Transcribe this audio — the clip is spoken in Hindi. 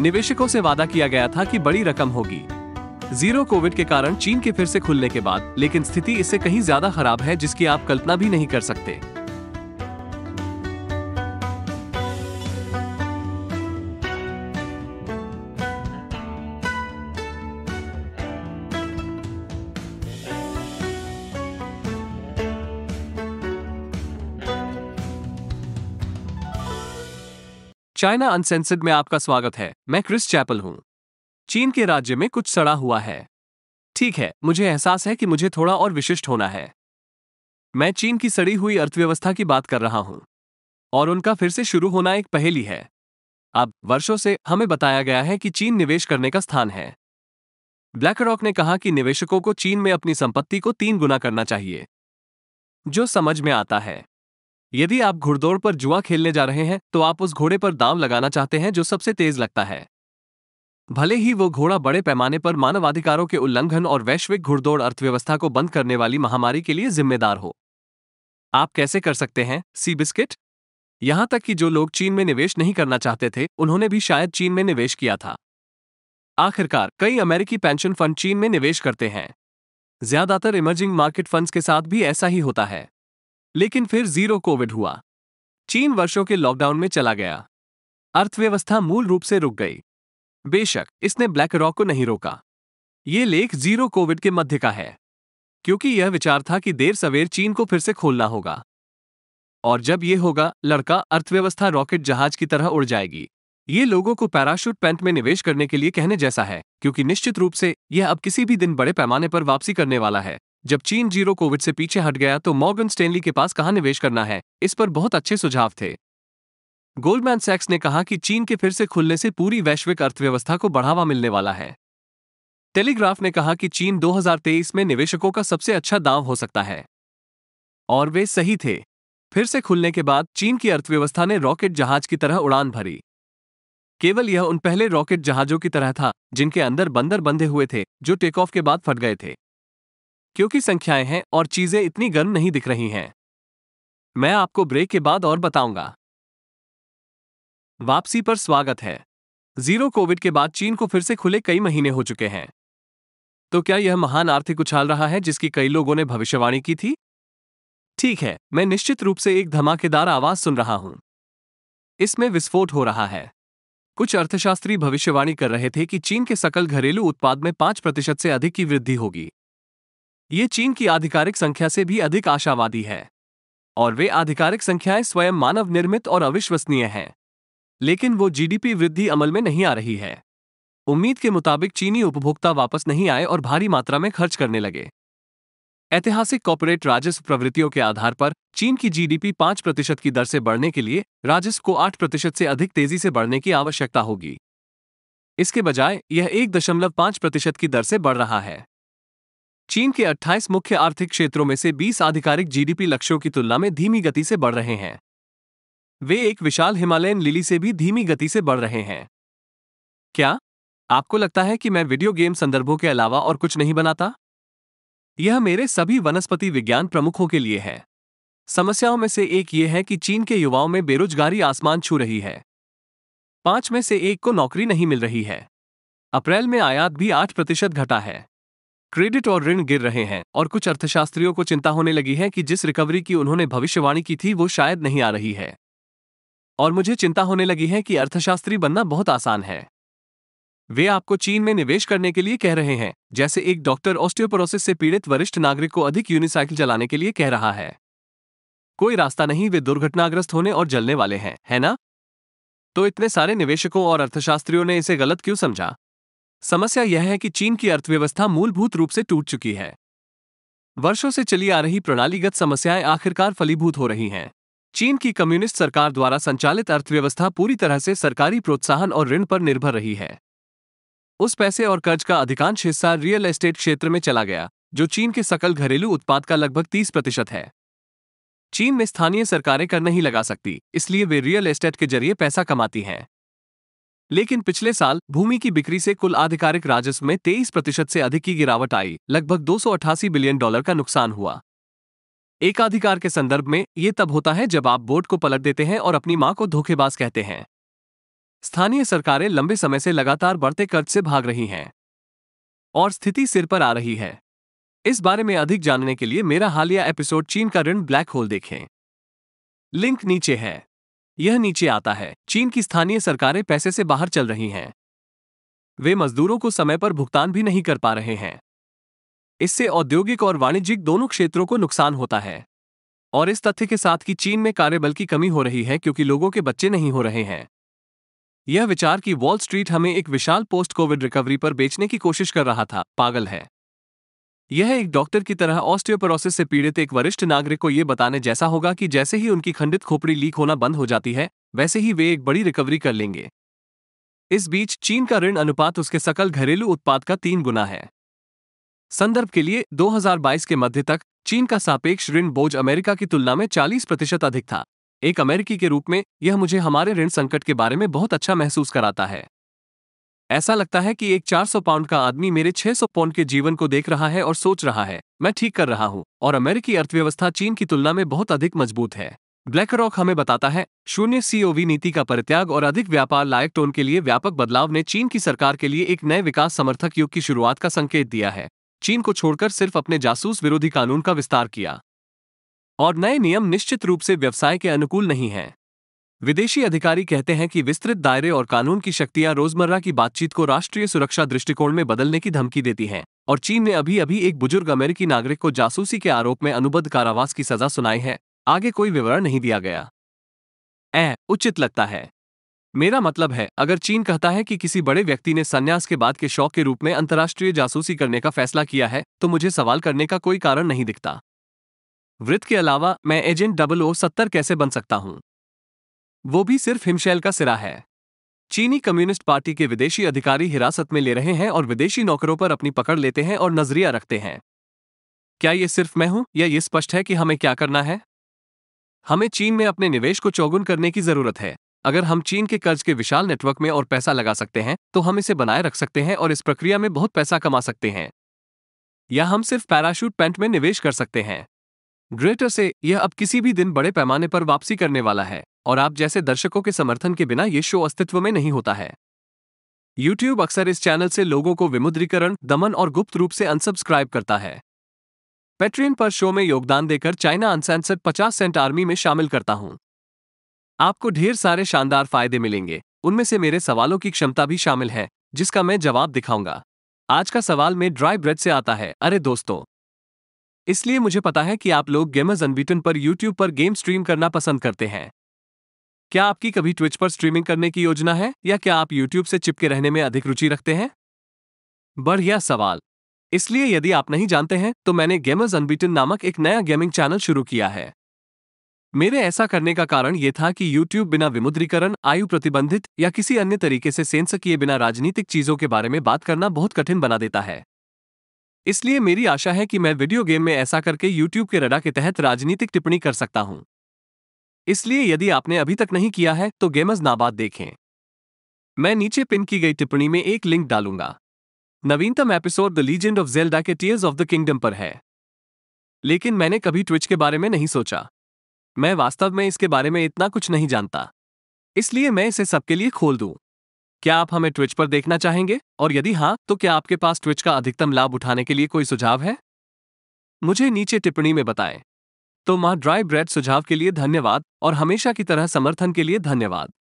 निवेशकों से वादा किया गया था कि बड़ी रकम होगी जीरो कोविड के कारण चीन के फिर से खुलने के बाद लेकिन स्थिति इससे कहीं ज्यादा खराब है जिसकी आप कल्पना भी नहीं कर सकते चाइना अनसेंसिड में आपका स्वागत है मैं क्रिस चैपल हूं चीन के राज्य में कुछ सड़ा हुआ है ठीक है मुझे एहसास है कि मुझे थोड़ा और विशिष्ट होना है मैं चीन की सड़ी हुई अर्थव्यवस्था की बात कर रहा हूं और उनका फिर से शुरू होना एक पहेली है अब वर्षों से हमें बताया गया है कि चीन निवेश करने का स्थान है ब्लैकरॉक ने कहा कि निवेशकों को चीन में अपनी संपत्ति को तीन गुना करना चाहिए जो समझ में आता है यदि आप घुड़दौड़ पर जुआ खेलने जा रहे हैं तो आप उस घोड़े पर दाव लगाना चाहते हैं जो सबसे तेज लगता है भले ही वो घोड़ा बड़े पैमाने पर मानवाधिकारों के उल्लंघन और वैश्विक घुड़दौड़ अर्थव्यवस्था को बंद करने वाली महामारी के लिए जिम्मेदार हो आप कैसे कर सकते हैं सी बिस्किट यहां तक कि जो लोग चीन में निवेश नहीं करना चाहते थे उन्होंने भी शायद चीन में निवेश किया था आखिरकार कई अमेरिकी पेंशन फंड चीन में निवेश करते हैं ज्यादातर इमर्जिंग मार्केट फंड्स के साथ भी ऐसा ही होता है लेकिन फिर जीरो कोविड हुआ चीन वर्षों के लॉकडाउन में चला गया अर्थव्यवस्था मूल रूप से रुक गई बेशक इसने ब्लैक रॉक को नहीं रोका ये लेख जीरो कोविड के मध्य का है क्योंकि यह विचार था कि देर सवेर चीन को फिर से खोलना होगा और जब ये होगा लड़का अर्थव्यवस्था रॉकेट जहाज की तरह उड़ जाएगी ये लोगों को पैराशूट पैंट में निवेश करने के लिए कहने जैसा है क्योंकि निश्चित रूप से यह अब किसी भी दिन बड़े पैमाने पर वापसी करने वाला है जब चीन जीरो कोविड से पीछे हट गया तो मॉर्गन स्टेनली के पास कहाँ निवेश करना है इस पर बहुत अच्छे सुझाव थे गोल्डमैन सैक्स ने कहा कि चीन के फिर से खुलने से पूरी वैश्विक अर्थव्यवस्था को बढ़ावा मिलने वाला है टेलीग्राफ ने कहा कि चीन 2023 में निवेशकों का सबसे अच्छा दांव हो सकता है और वे सही थे फिर से खुलने के बाद चीन की अर्थव्यवस्था ने रॉकेट जहाज की तरह उड़ान भरी केवल यह उन पहले रॉकेट जहाजों की तरह था जिनके अंदर बंदर बंधे हुए थे जो टेक ऑफ के बाद फट गए थे क्योंकि संख्याएं हैं और चीजें इतनी गर्म नहीं दिख रही हैं मैं आपको ब्रेक के बाद और बताऊंगा वापसी पर स्वागत है जीरो कोविड के बाद चीन को फिर से खुले कई महीने हो चुके हैं तो क्या यह महान आर्थिक उछाल रहा है जिसकी कई लोगों ने भविष्यवाणी की थी ठीक है मैं निश्चित रूप से एक धमाकेदार आवाज सुन रहा हूं इसमें विस्फोट हो रहा है कुछ अर्थशास्त्री भविष्यवाणी कर रहे थे कि चीन के सकल घरेलू उत्पाद में पांच प्रतिशत से अधिक की वृद्धि होगी ये चीन की आधिकारिक संख्या से भी अधिक आशावादी है और वे आधिकारिक संख्याएं स्वयं मानव निर्मित और अविश्वसनीय हैं लेकिन वो जीडीपी वृद्धि अमल में नहीं आ रही है उम्मीद के मुताबिक चीनी उपभोक्ता वापस नहीं आए और भारी मात्रा में खर्च करने लगे ऐतिहासिक कॉपोरेट राजस्व प्रवृत्तियों के आधार पर चीन की जीडीपी 5 प्रतिशत की दर से बढ़ने के लिए राजस्व को 8 प्रतिशत से अधिक तेजी से बढ़ने की आवश्यकता होगी इसके बजाय यह एक दशमलव पांच प्रतिशत की दर से बढ़ रहा है चीन के 28 मुख्य आर्थिक क्षेत्रों में से 20 आधिकारिक जीडीपी लक्ष्यों की तुलना में धीमी गति से बढ़ रहे हैं वे एक विशाल हिमालयन लिली से भी धीमी गति से बढ़ रहे हैं क्या आपको लगता है कि मैं वीडियो गेम संदर्भों के अलावा और कुछ नहीं बनाता यह मेरे सभी वनस्पति विज्ञान प्रमुखों के लिए है समस्याओं में से एक ये है कि चीन के युवाओं में बेरोजगारी आसमान छू रही है पांच में से एक को नौकरी नहीं मिल रही है अप्रैल में आयात भी आठ प्रतिशत घटा है क्रेडिट और ऋण गिर रहे हैं और कुछ अर्थशास्त्रियों को चिंता होने लगी है कि जिस रिकवरी की उन्होंने भविष्यवाणी की थी वो शायद नहीं आ रही है और मुझे चिंता होने लगी है कि अर्थशास्त्री बनना बहुत आसान है वे आपको चीन में निवेश करने के लिए कह रहे हैं जैसे एक डॉक्टर ऑस्टियोपोरोसिस से पीड़ित वरिष्ठ नागरिक को अधिक यूनिसाइकिल चलाने के लिए कह रहा है कोई रास्ता नहीं वे दुर्घटनाग्रस्त होने और जलने वाले हैं है ना तो इतने सारे निवेशकों और अर्थशास्त्रियों ने इसे गलत क्यों समझा समस्या यह है कि चीन की अर्थव्यवस्था मूलभूत रूप से टूट चुकी है वर्षों से चली आ रही प्रणालीगत समस्याएं आखिरकार फलीभूत हो रही हैं चीन की कम्युनिस्ट सरकार द्वारा संचालित अर्थव्यवस्था पूरी तरह से सरकारी प्रोत्साहन और ऋण पर निर्भर रही है उस पैसे और कर्ज का अधिकांश हिस्सा रियल एस्टेट क्षेत्र में चला गया जो चीन के सकल घरेलू उत्पाद का लगभग 30 प्रतिशत है चीन में स्थानीय सरकारें कर नहीं लगा सकती इसलिए वे रियल एस्टेट के जरिए पैसा कमाती हैं लेकिन पिछले साल भूमि की बिक्री से कुल आधिकारिक राजस्व में 23 प्रतिशत से अधिक की गिरावट आई लगभग दो बिलियन डॉलर का नुकसान हुआ एकाधिकार के संदर्भ में ये तब होता है जब आप बोर्ड को पलट देते हैं और अपनी मां को धोखेबाज कहते हैं स्थानीय सरकारें लंबे समय से लगातार बढ़ते कर्ज से भाग रही हैं और स्थिति सिर पर आ रही है इस बारे में अधिक जानने के लिए मेरा हालिया एपिसोड चीन का ऋण ब्लैक होल देखें लिंक नीचे है यह नीचे आता है चीन की स्थानीय सरकारें पैसे से बाहर चल रही हैं वे मजदूरों को समय पर भुगतान भी नहीं कर पा रहे हैं इससे औद्योगिक और वाणिज्यिक दोनों क्षेत्रों को नुकसान होता है और इस तथ्य के साथ कि चीन में कार्यबल की कमी हो रही है क्योंकि लोगों के बच्चे नहीं हो रहे हैं यह विचार कि वॉल स्ट्रीट हमें एक विशाल पोस्ट कोविड रिकवरी पर बेचने की कोशिश कर रहा था पागल है यह एक डॉक्टर की तरह ऑस्टियोपोरोसिस से पीड़ित एक वरिष्ठ नागरिक को यह बताने जैसा होगा कि जैसे ही उनकी खंडित खोपड़ी लीक होना बंद हो जाती है वैसे ही वे एक बड़ी रिकवरी कर लेंगे इस बीच चीन का ऋण अनुपात उसके सकल घरेलू उत्पाद का तीन गुना है संदर्भ के लिए 2022 के मध्य तक चीन का सापेक्ष ऋण बोझ अमेरिका की तुलना में 40 प्रतिशत अधिक था एक अमेरिकी के रूप में यह मुझे हमारे ऋण संकट के बारे में बहुत अच्छा महसूस कराता है ऐसा लगता है कि एक 400 पाउंड का आदमी मेरे 600 पाउंड के जीवन को देख रहा है और सोच रहा है मैं ठीक कर रहा हूं और अमेरिकी अर्थव्यवस्था चीन की तुलना में बहुत अधिक मजबूत है ब्लैक रॉक हमें बताता है शून्य सीओवी नीति का परित्याग और अधिक व्यापार लायक टोन के लिए व्यापक बदलाव ने चीन की सरकार के लिए एक नए विकास समर्थक युग की शुरुआत का संकेत दिया है चीन को छोड़कर सिर्फ अपने जासूस विरोधी कानून का विस्तार किया और नए नियम निश्चित रूप से व्यवसाय के अनुकूल नहीं हैं विदेशी अधिकारी कहते हैं कि विस्तृत दायरे और कानून की शक्तियां रोजमर्रा की बातचीत को राष्ट्रीय सुरक्षा दृष्टिकोण में बदलने की धमकी देती हैं और चीन ने अभी अभी एक बुजुर्ग अमेरिकी नागरिक को जासूसी के आरोप में अनुबद्ध कारावास की सजा सुनाई है आगे कोई विवरण नहीं दिया गया ए उचित लगता है मेरा मतलब है अगर चीन कहता है कि किसी बड़े व्यक्ति ने संन्यास के बाद के शौक के रूप में अंतर्राष्ट्रीय जासूसी करने का फैसला किया है तो मुझे सवाल करने का कोई कारण नहीं दिखता वृत्त के अलावा मैं एजेंट डबल ओ सत्तर कैसे बन सकता हूं वो भी सिर्फ हिमशैल का सिरा है चीनी कम्युनिस्ट पार्टी के विदेशी अधिकारी हिरासत में ले रहे हैं और विदेशी नौकरों पर अपनी पकड़ लेते हैं और नजरिया रखते हैं क्या ये सिर्फ मैं हूं या ये स्पष्ट है कि हमें क्या करना है हमें चीन में अपने निवेश को चौगुन करने की जरूरत है अगर हम चीन के कर्ज के विशाल नेटवर्क में और पैसा लगा सकते हैं तो हम इसे बनाए रख सकते हैं और इस प्रक्रिया में बहुत पैसा कमा सकते हैं या हम सिर्फ पैराशूट पेंट में निवेश कर सकते हैं ग्रेटर से यह अब किसी भी दिन बड़े पैमाने पर वापसी करने वाला है और आप जैसे दर्शकों के समर्थन के बिना ये शो अस्तित्व में नहीं होता है YouTube अक्सर इस चैनल से लोगों को विमुद्रीकरण दमन और गुप्त रूप से अनसब्सक्राइब करता है पेट्रियन पर शो में योगदान देकर चाइना अनसेंसर 50 सेंट आर्मी में शामिल करता हूं आपको ढेर सारे शानदार फायदे मिलेंगे उनमें से मेरे सवालों की क्षमता भी शामिल है जिसका मैं जवाब दिखाऊंगा आज का सवाल में ड्राई ब्रेड से आता है अरे दोस्तों इसलिए मुझे पता है कि आप लोग गेमर्स अनबीटन पर यूट्यूब पर गेम स्ट्रीम करना पसंद करते हैं क्या आपकी कभी ट्विच पर स्ट्रीमिंग करने की योजना है या क्या आप यूट्यूब से चिपके रहने में अधिक रुचि रखते हैं बढ़िया सवाल इसलिए यदि आप नहीं जानते हैं तो मैंने गेमर्स अनबीटन नामक एक नया गेमिंग चैनल शुरू किया है मेरे ऐसा करने का कारण यह था कि YouTube बिना विमुद्रीकरण आयु प्रतिबंधित या किसी अन्य तरीके से सेंस किए बिना राजनीतिक चीजों के बारे में बात करना बहुत कठिन बना देता है इसलिए मेरी आशा है कि मैं वीडियो गेम में ऐसा करके यूट्यूब के रडा के तहत राजनीतिक टिप्पणी कर सकता हूं इसलिए यदि आपने अभी तक नहीं किया है तो गेमज नाबाद देखें मैं नीचे पिन की गई टिप्पणी में एक लिंक डालूंगा नवीनतम episode the legend of Zelda के टीयर्स ऑफ द किंगडम पर है लेकिन मैंने कभी ट्विच के बारे में नहीं सोचा मैं वास्तव में इसके बारे में इतना कुछ नहीं जानता इसलिए मैं इसे सबके लिए खोल दूं क्या आप हमें ट्विच पर देखना चाहेंगे और यदि हाँ तो क्या आपके पास ट्विच का अधिकतम लाभ उठाने के लिए कोई सुझाव है मुझे नीचे टिप्पणी में बताएं तो माँ ड्राई ब्रेड सुझाव के लिए धन्यवाद और हमेशा की तरह समर्थन के लिए धन्यवाद